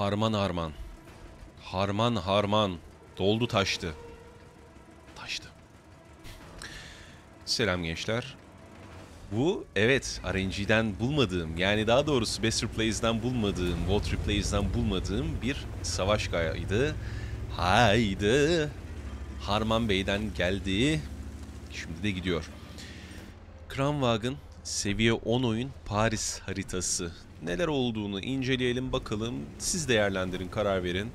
Harman harman. Harman harman. Doldu taştı. Taştı. Selam gençler. Bu evet RNG'den bulmadığım yani daha doğrusu Best Replays'den bulmadığım, Volt Replays'den bulmadığım bir savaş gayaydı. Haydi. Harman Bey'den geldi. Şimdi de gidiyor. Kramwagen seviye 10 oyun Paris haritası neler olduğunu inceleyelim bakalım. Siz değerlendirin, karar verin.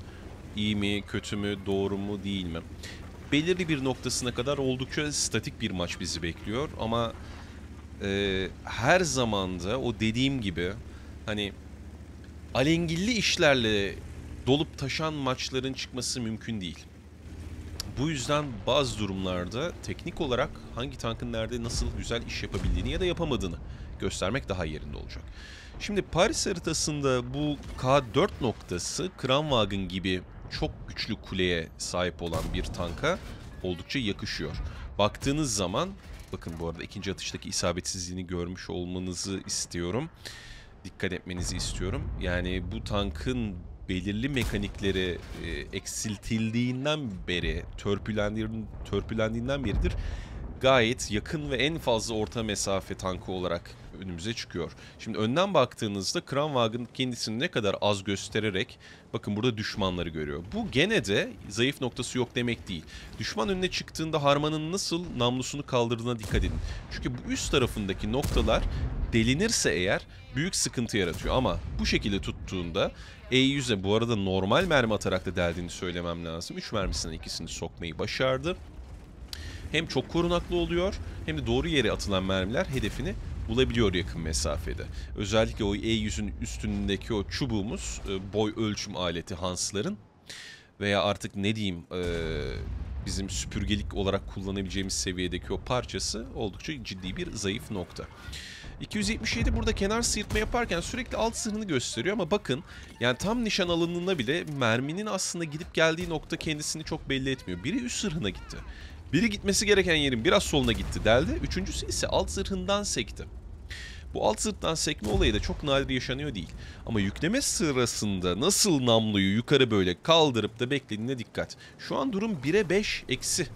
İyi mi, kötü mü, doğru mu, değil mi? Belirli bir noktasına kadar oldukça statik bir maç bizi bekliyor ama e, her zamanda o dediğim gibi hani alengilli işlerle dolup taşan maçların çıkması mümkün değil. Bu yüzden bazı durumlarda teknik olarak hangi tankın nerede nasıl güzel iş yapabildiğini ya da yapamadığını göstermek daha yerinde olacak. Şimdi Paris haritasında bu K4 noktası Kranwagen gibi çok güçlü kuleye sahip olan bir tanka oldukça yakışıyor. Baktığınız zaman bakın bu arada ikinci atıştaki isabetsizliğini görmüş olmanızı istiyorum. Dikkat etmenizi istiyorum. Yani bu tankın belirli mekanikleri e, eksiltildiğinden beri, törpülendiğinden, törpülendiğinden beridir gayet yakın ve en fazla orta mesafe tankı olarak önümüze çıkıyor. Şimdi önden baktığınızda Kranwagen kendisini ne kadar az göstererek bakın burada düşmanları görüyor. Bu gene de zayıf noktası yok demek değil. Düşman önüne çıktığında harmanın nasıl namlusunu kaldırdığına dikkat edin. Çünkü bu üst tarafındaki noktalar delinirse eğer büyük sıkıntı yaratıyor. Ama bu şekilde tuttuğunda E100'e bu arada normal mermi atarak da deldiğini söylemem lazım. 3 mermisinin ikisini sokmayı başardı hem çok korunaklı oluyor hem de doğru yere atılan mermiler hedefini bulabiliyor yakın mesafede. Özellikle o E100'ün üstündeki o çubuğumuz e, boy ölçüm aleti Hans'ların veya artık ne diyeyim e, bizim süpürgelik olarak kullanabileceğimiz seviyedeki o parçası oldukça ciddi bir zayıf nokta. 277 burada kenar sıyırtma yaparken sürekli alt sınırını gösteriyor ama bakın yani tam nişan alanında bile merminin aslında gidip geldiği nokta kendisini çok belli etmiyor. Biri üst sırrına gitti. Biri gitmesi gereken yerin biraz soluna gitti deldi. Üçüncüsü ise alt zırhından sekti. Bu alt zırhtan sekme olayı da çok nadir yaşanıyor değil. Ama yükleme sırasında nasıl namluyu yukarı böyle kaldırıp da beklediğine dikkat. Şu an durum 1'e 5 eksi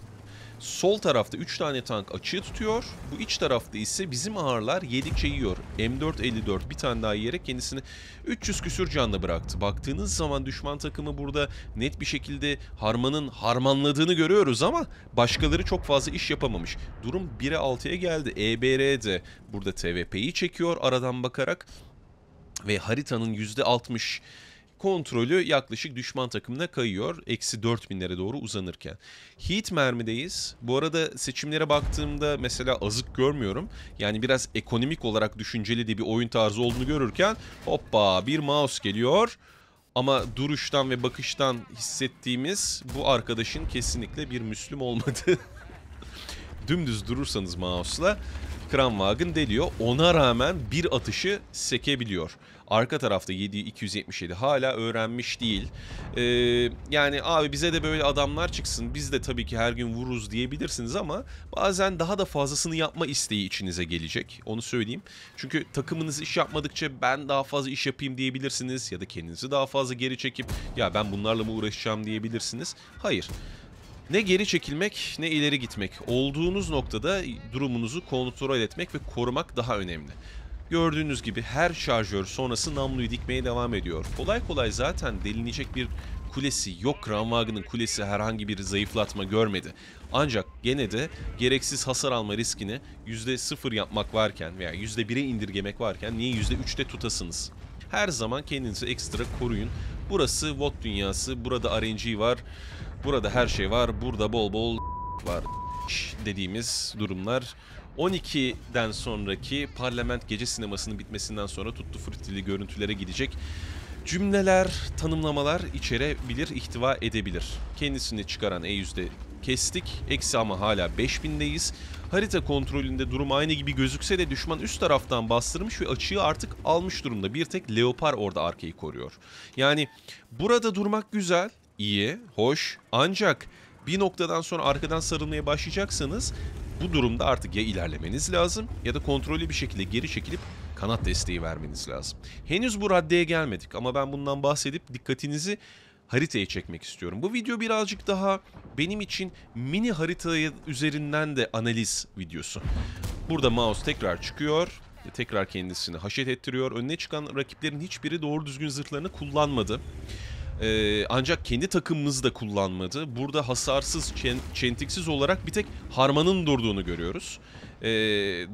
Sol tarafta 3 tane tank açığı tutuyor. Bu iç tarafta ise bizim ağırlar yedikçe yiyor. m 4 54 bir tane daha yiyerek kendisini 300 küsür canlı bıraktı. Baktığınız zaman düşman takımı burada net bir şekilde harmanın harmanladığını görüyoruz ama başkaları çok fazla iş yapamamış. Durum 1'e 6'ya geldi. EBR de burada TVP'yi çekiyor aradan bakarak ve haritanın %60 kontrolü yaklaşık düşman takımına kayıyor. Eksi 4000'lere doğru uzanırken. Heat mermideyiz. Bu arada seçimlere baktığımda mesela azık görmüyorum. Yani biraz ekonomik olarak düşünceli de bir oyun tarzı olduğunu görürken hoppa bir mouse geliyor. Ama duruştan ve bakıştan hissettiğimiz bu arkadaşın kesinlikle bir Müslüm olmadığı dümdüz durursanız mouse'la Kramwagen deliyor. Ona rağmen bir atışı sekebiliyor. Arka tarafta 7277 hala öğrenmiş değil. Ee, yani abi bize de böyle adamlar çıksın. Biz de tabii ki her gün vururuz diyebilirsiniz ama bazen daha da fazlasını yapma isteği içinize gelecek. Onu söyleyeyim. Çünkü takımınız iş yapmadıkça ben daha fazla iş yapayım diyebilirsiniz ya da kendinizi daha fazla geri çekip ya ben bunlarla mı uğraşacağım diyebilirsiniz. Hayır. Hayır. Ne geri çekilmek ne ileri gitmek. Olduğunuz noktada durumunuzu kontrol etmek ve korumak daha önemli. Gördüğünüz gibi her şarjör sonrası namluyu dikmeye devam ediyor. Kolay kolay zaten delinecek bir kulesi yok. Kramwagen'ın kulesi herhangi bir zayıflatma görmedi. Ancak gene de gereksiz hasar alma riskini %0 yapmak varken veya %1'e indirgemek varken niye %3'te tutasınız? Her zaman kendinizi ekstra koruyun. Burası VOD dünyası, burada RNG var. Burada her şey var. Burada bol bol var dediğimiz durumlar 12'den sonraki parlament gece sinemasının bitmesinden sonra tuttu fritili görüntülere gidecek cümleler, tanımlamalar içerebilir, ihtiva edebilir. Kendisini çıkaran E100'de kestik. Eksi ama hala 5000'deyiz. Harita kontrolünde durum aynı gibi gözükse de düşman üst taraftan bastırmış ve açığı artık almış durumda. Bir tek Leopar orada arkayı koruyor. Yani burada durmak güzel iyi, hoş. Ancak bir noktadan sonra arkadan sarılmaya başlayacaksanız bu durumda artık ya ilerlemeniz lazım ya da kontrollü bir şekilde geri çekilip kanat desteği vermeniz lazım. Henüz bu raddeye gelmedik ama ben bundan bahsedip dikkatinizi haritaya çekmek istiyorum. Bu video birazcık daha benim için mini harita üzerinden de analiz videosu. Burada mouse tekrar çıkıyor tekrar kendisini haşet ettiriyor. Önüne çıkan rakiplerin hiçbiri doğru düzgün zırhlarını kullanmadı. Ee, ancak kendi takımımızı da kullanmadı. Burada hasarsız, çentiksiz olarak bir tek Harman'ın durduğunu görüyoruz. Ee,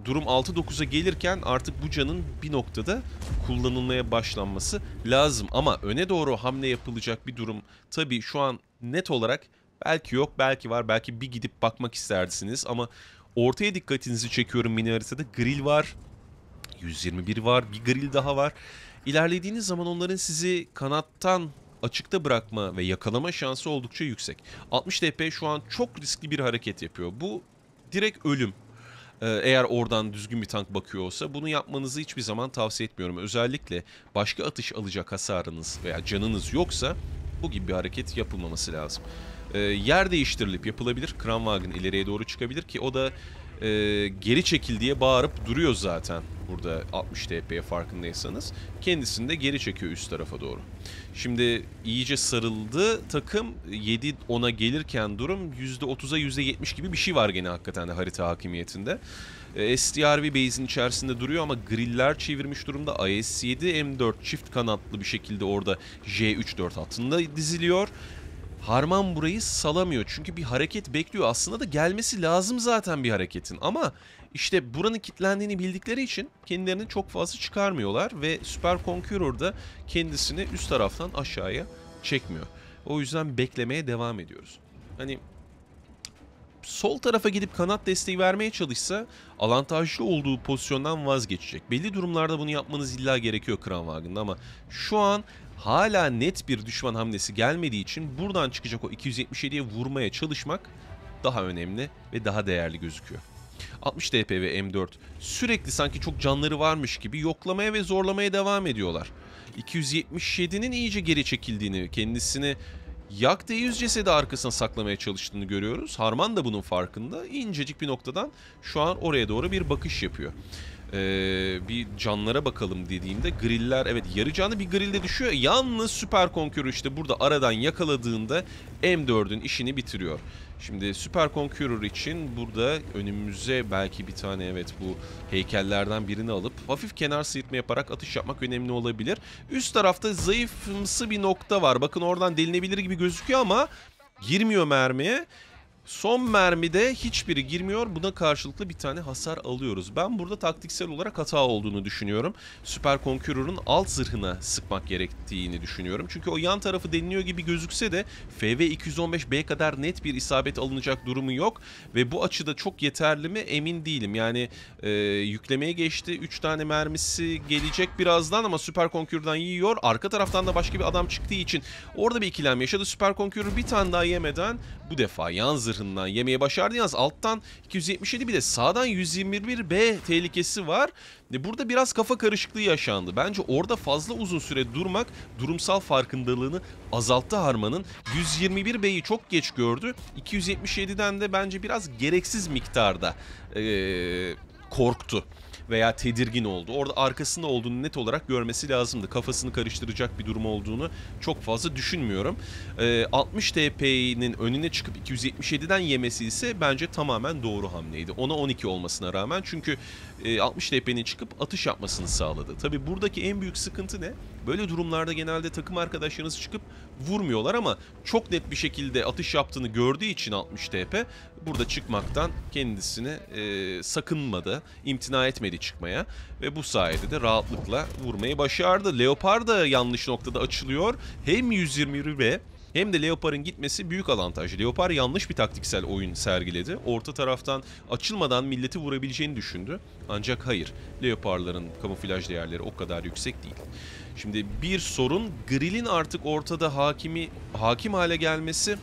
durum 6-9'a gelirken artık bu canın bir noktada kullanılmaya başlanması lazım. Ama öne doğru hamle yapılacak bir durum tabii şu an net olarak belki yok, belki var, belki bir gidip bakmak isterdiniz. Ama ortaya dikkatinizi çekiyorum mini haritada. Grill var, 121 var, bir grill daha var. İlerlediğiniz zaman onların sizi kanattan açıkta bırakma ve yakalama şansı oldukça yüksek. 60 DP şu an çok riskli bir hareket yapıyor. Bu direkt ölüm. Ee, eğer oradan düzgün bir tank bakıyor olsa bunu yapmanızı hiçbir zaman tavsiye etmiyorum. Özellikle başka atış alacak hasarınız veya canınız yoksa bu gibi bir hareket yapılmaması lazım. E, yer değiştirilip yapılabilir. Kranwagen ileriye doğru çıkabilir ki o da e, geri çekil diye bağırıp duruyor zaten burada 60 dp'ye farkındaysanız kendisini de geri çekiyor üst tarafa doğru. Şimdi iyice sarıldı takım 7 ona gelirken durum %30'a %70 gibi bir şey var gene hakikaten de harita hakimiyetinde. E, STRV base'in içerisinde duruyor ama griller çevirmiş durumda. IS-7 M4 çift kanatlı bir şekilde orada J3-4 hattında diziliyor Harman burayı salamıyor çünkü bir hareket bekliyor. Aslında da gelmesi lazım zaten bir hareketin ama işte buranın kilitlendiğini bildikleri için kendilerini çok fazla çıkarmıyorlar ve Super Conqueror da kendisini üst taraftan aşağıya çekmiyor. O yüzden beklemeye devam ediyoruz. Hani sol tarafa gidip kanat desteği vermeye çalışsa avantajlı olduğu pozisyondan vazgeçecek. Belli durumlarda bunu yapmanız illa gerekiyor Kranwagen'da ama şu an hala net bir düşman hamlesi gelmediği için buradan çıkacak o 277'ye vurmaya çalışmak daha önemli ve daha değerli gözüküyor. 60 DP ve M4 sürekli sanki çok canları varmış gibi yoklamaya ve zorlamaya devam ediyorlar. 277'nin iyice geri çekildiğini, kendisini yaktığı yüz cesedi arkasına saklamaya çalıştığını görüyoruz. Harman da bunun farkında. İncecik bir noktadan şu an oraya doğru bir bakış yapıyor e, bir canlara bakalım dediğimde griller evet yarı canlı bir grilde düşüyor. Yalnız süper konkürü işte burada aradan yakaladığında M4'ün işini bitiriyor. Şimdi Süper Conqueror için burada önümüze belki bir tane evet bu heykellerden birini alıp hafif kenar sıyırtma yaparak atış yapmak önemli olabilir. Üst tarafta zayıfımsı bir nokta var. Bakın oradan delinebilir gibi gözüküyor ama girmiyor mermiye. Son mermide hiçbiri girmiyor. Buna karşılıklı bir tane hasar alıyoruz. Ben burada taktiksel olarak hata olduğunu düşünüyorum. Süper Conqueror'un alt zırhına sıkmak gerektiğini düşünüyorum. Çünkü o yan tarafı deniliyor gibi gözükse de FV215B kadar net bir isabet alınacak durumu yok. Ve bu açıda çok yeterli mi emin değilim. Yani e, yüklemeye geçti. 3 tane mermisi gelecek birazdan ama Süper Conqueror'dan yiyor. Arka taraftan da başka bir adam çıktığı için orada bir ikilem yaşadı. Süper Conqueror bir tane daha yemeden bu defa yan zırh zırhından yemeyi başardı. Yalnız alttan 277 bir de sağdan 121B tehlikesi var. E, burada biraz kafa karışıklığı yaşandı. Bence orada fazla uzun süre durmak durumsal farkındalığını azalttı Harman'ın. 121B'yi çok geç gördü. 277'den de bence biraz gereksiz miktarda ee, korktu veya tedirgin oldu. Orada arkasında olduğunu net olarak görmesi lazımdı. Kafasını karıştıracak bir durum olduğunu çok fazla düşünmüyorum. E, ee, 60 TP'nin önüne çıkıp 277'den yemesi ise bence tamamen doğru hamleydi. Ona 12 olmasına rağmen çünkü 60 e, DP'nin çıkıp atış yapmasını sağladı. Tabi buradaki en büyük sıkıntı ne? Böyle durumlarda genelde takım arkadaşlarınız çıkıp vurmuyorlar ama çok net bir şekilde atış yaptığını gördüğü için 60 TP burada çıkmaktan kendisini e, sakınmadı, imtina etmedi çıkmaya ve bu sayede de rahatlıkla vurmayı başardı. Leopard da yanlış noktada açılıyor. Hem 120 ve hem de Leopar'ın gitmesi büyük avantaj. Leopar yanlış bir taktiksel oyun sergiledi. Orta taraftan açılmadan milleti vurabileceğini düşündü. Ancak hayır. Leopar'ların kamuflaj değerleri o kadar yüksek değil. Şimdi bir sorun Grill'in artık ortada hakimi hakim hale gelmesi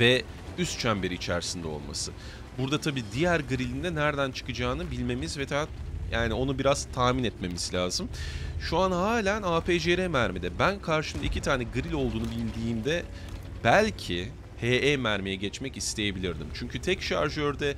ve üst çemberi içerisinde olması. Burada tabii diğer grillinde nereden çıkacağını bilmemiz ve yani onu biraz tahmin etmemiz lazım. Şu an halen APCR mermide. Ben karşımda iki tane grill olduğunu bildiğimde belki HE mermiye geçmek isteyebilirdim. Çünkü tek şarjörde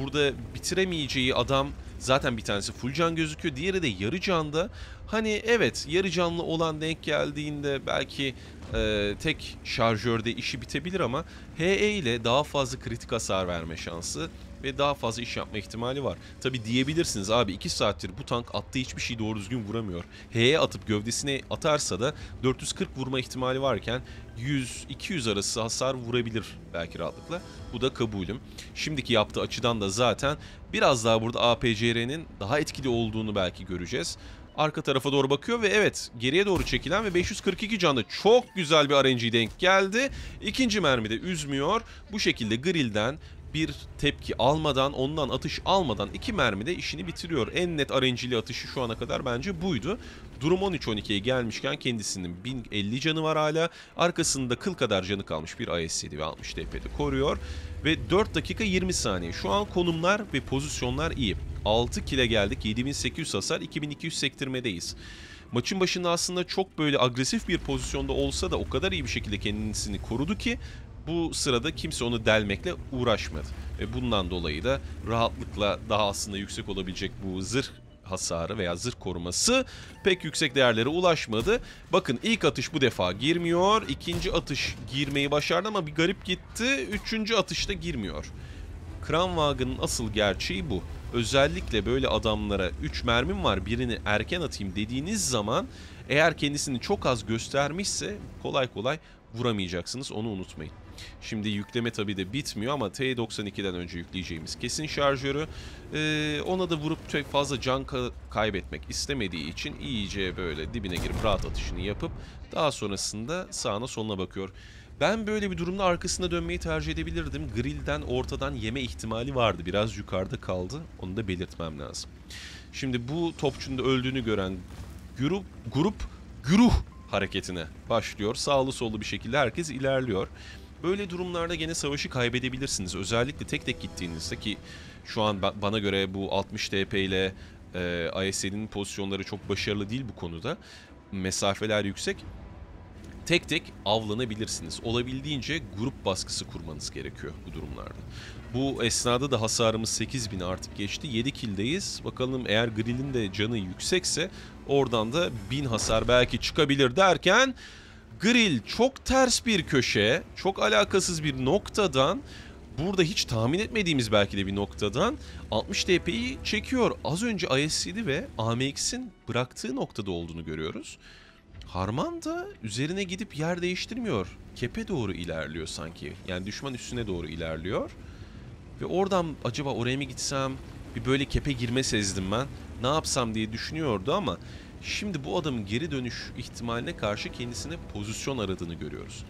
burada bitiremeyeceği adam zaten bir tanesi full can gözüküyor. Diğeri de yarı canda. Hani evet yarı canlı olan denk geldiğinde belki e, tek şarjörde işi bitebilir ama HE ile daha fazla kritik hasar verme şansı ve daha fazla iş yapma ihtimali var. Tabi diyebilirsiniz abi 2 saattir bu tank attığı hiçbir şey doğru düzgün vuramıyor. H'ye atıp gövdesine atarsa da 440 vurma ihtimali varken 100-200 arası hasar vurabilir belki rahatlıkla. Bu da kabulüm. Şimdiki yaptığı açıdan da zaten biraz daha burada APCR'nin daha etkili olduğunu belki göreceğiz arka tarafa doğru bakıyor ve evet geriye doğru çekilen ve 542 canlı çok güzel bir RNG denk geldi. İkinci mermide üzmüyor. Bu şekilde grillden bir tepki almadan ondan atış almadan iki mermide işini bitiriyor. En net RNG'li atışı şu ana kadar bence buydu. Durum 13-12'ye gelmişken kendisinin 1050 canı var hala. Arkasında kıl kadar canı kalmış bir as ve 60 DP'de koruyor. Ve 4 dakika 20 saniye. Şu an konumlar ve pozisyonlar iyi. 6 kile geldik. 7800 hasar. 2200 sektirmedeyiz maçın başında aslında çok böyle agresif bir pozisyonda olsa da o kadar iyi bir şekilde kendisini korudu ki bu sırada kimse onu delmekle uğraşmadı. Ve bundan dolayı da rahatlıkla daha aslında yüksek olabilecek bu zırh hasarı veya zırh koruması pek yüksek değerlere ulaşmadı. Bakın ilk atış bu defa girmiyor. ikinci atış girmeyi başardı ama bir garip gitti. Üçüncü atışta girmiyor. Kranwagen'ın asıl gerçeği bu. Özellikle böyle adamlara 3 mermim var birini erken atayım dediğiniz zaman eğer kendisini çok az göstermişse kolay kolay vuramayacaksınız onu unutmayın. Şimdi yükleme tabi de bitmiyor ama T92'den önce yükleyeceğimiz kesin şarjörü. Ee, ona da vurup çok fazla can ka kaybetmek istemediği için iyice böyle dibine girip rahat atışını yapıp daha sonrasında sağına soluna bakıyor. Ben böyle bir durumda arkasında dönmeyi tercih edebilirdim. Grilden ortadan yeme ihtimali vardı. Biraz yukarıda kaldı. Onu da belirtmem lazım. Şimdi bu topçunun öldüğünü gören grup grup güruh hareketine başlıyor. Sağlı sollu bir şekilde herkes ilerliyor. Böyle durumlarda gene savaşı kaybedebilirsiniz. Özellikle tek tek gittiğinizde ki şu an bana göre bu 60 TP ile e, ISL'in pozisyonları çok başarılı değil bu konuda. Mesafeler yüksek. Tek tek avlanabilirsiniz. Olabildiğince grup baskısı kurmanız gerekiyor bu durumlarda. Bu esnada da hasarımız 8000 artık geçti. 7 kildeyiz. Bakalım eğer Grill'in de canı yüksekse oradan da 1000 hasar belki çıkabilir derken Grill çok ters bir köşe, çok alakasız bir noktadan burada hiç tahmin etmediğimiz belki de bir noktadan 60 dp'yi çekiyor. Az önce ISC'li ve AMX'in bıraktığı noktada olduğunu görüyoruz. Harman da üzerine gidip yer değiştirmiyor. Kepe doğru ilerliyor sanki. Yani düşman üstüne doğru ilerliyor. Ve oradan acaba oraya mı gitsem? Bir böyle kepe girme sezdim ben. Ne yapsam diye düşünüyordu ama Şimdi bu adamın geri dönüş ihtimaline karşı kendisine pozisyon aradığını görüyoruz.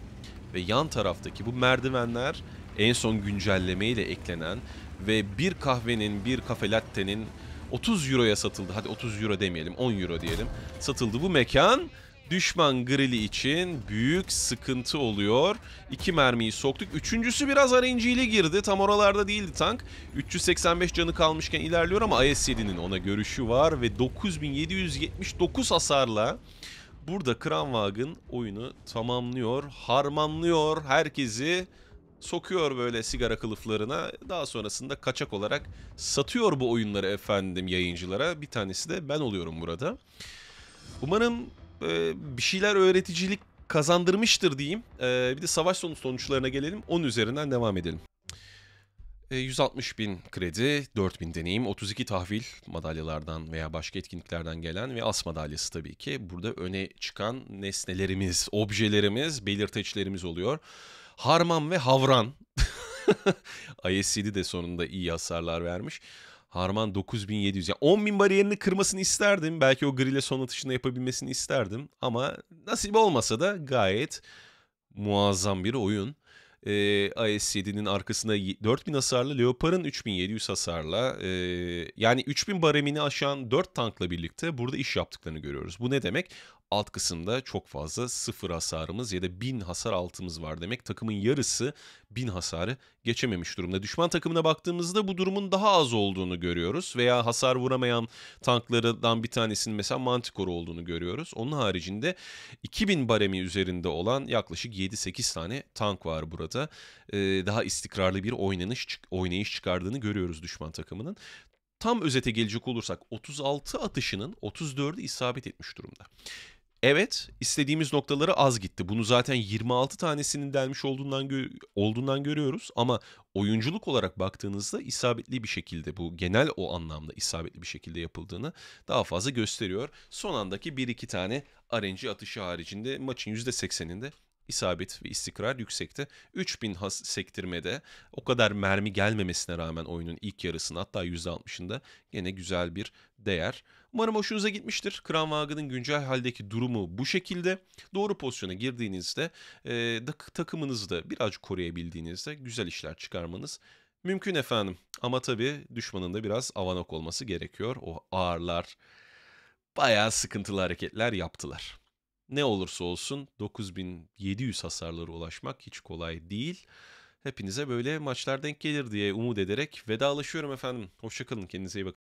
Ve yan taraftaki bu merdivenler en son güncellemeyle eklenen ve bir kahvenin, bir kafe latte'nin 30 euroya satıldı. Hadi 30 euro demeyelim, 10 euro diyelim. Satıldı bu mekan düşman grili için büyük sıkıntı oluyor. İki mermiyi soktuk. Üçüncüsü biraz RNG'li girdi. Tam oralarda değildi tank. 385 canı kalmışken ilerliyor ama IS-7'nin ona görüşü var ve 9779 hasarla burada Kranwagen oyunu tamamlıyor, harmanlıyor herkesi sokuyor böyle sigara kılıflarına. Daha sonrasında kaçak olarak satıyor bu oyunları efendim yayıncılara. Bir tanesi de ben oluyorum burada. Umarım e, bir şeyler öğreticilik kazandırmıştır diyeyim. E, bir de savaş sonu sonuçlarına gelelim. 10 üzerinden devam edelim. E, 160 bin kredi, 4 bin deneyim, 32 tahvil madalyalardan veya başka etkinliklerden gelen ve as madalyası tabii ki. Burada öne çıkan nesnelerimiz, objelerimiz, belirteçlerimiz oluyor. Harman ve Havran. ISC'li de sonunda iyi hasarlar vermiş. Harman 9700. Yani 10 bin bariyerini kırmasını isterdim. Belki o grile son atışını yapabilmesini isterdim. Ama nasip olmasa da gayet muazzam bir oyun. E, ee, AS7'nin arkasında 4000 hasarlı Leopard'ın 3700 hasarla e, yani 3000 baremini aşan 4 tankla birlikte burada iş yaptıklarını görüyoruz. Bu ne demek? alt kısımda çok fazla sıfır hasarımız ya da bin hasar altımız var demek. Takımın yarısı bin hasarı geçememiş durumda. Düşman takımına baktığımızda bu durumun daha az olduğunu görüyoruz. Veya hasar vuramayan tanklardan bir tanesinin mesela Manticore olduğunu görüyoruz. Onun haricinde 2000 baremi üzerinde olan yaklaşık 7-8 tane tank var burada. Ee, daha istikrarlı bir oynanış, oynayış çıkardığını görüyoruz düşman takımının tam özete gelecek olursak 36 atışının 34'ü isabet etmiş durumda. Evet, istediğimiz noktaları az gitti. Bunu zaten 26 tanesinin delmiş olduğundan gö- olduğundan görüyoruz ama oyunculuk olarak baktığınızda isabetli bir şekilde bu genel o anlamda isabetli bir şekilde yapıldığını daha fazla gösteriyor. Son andaki bir iki tane RNG atışı haricinde maçın %80'inde isabet ve istikrar yüksekte. 3000 has sektirmede o kadar mermi gelmemesine rağmen oyunun ilk yarısını hatta %60'ında gene güzel bir değer. Umarım hoşunuza gitmiştir. Kranwagen'ın güncel haldeki durumu bu şekilde. Doğru pozisyona girdiğinizde e, takımınızda biraz koruyabildiğinizde güzel işler çıkarmanız mümkün efendim. Ama tabii düşmanın da biraz avanak olması gerekiyor. O ağırlar bayağı sıkıntılı hareketler yaptılar ne olursa olsun 9700 hasarlara ulaşmak hiç kolay değil. Hepinize böyle maçlar denk gelir diye umut ederek vedalaşıyorum efendim. Hoşçakalın kendinize iyi bakın.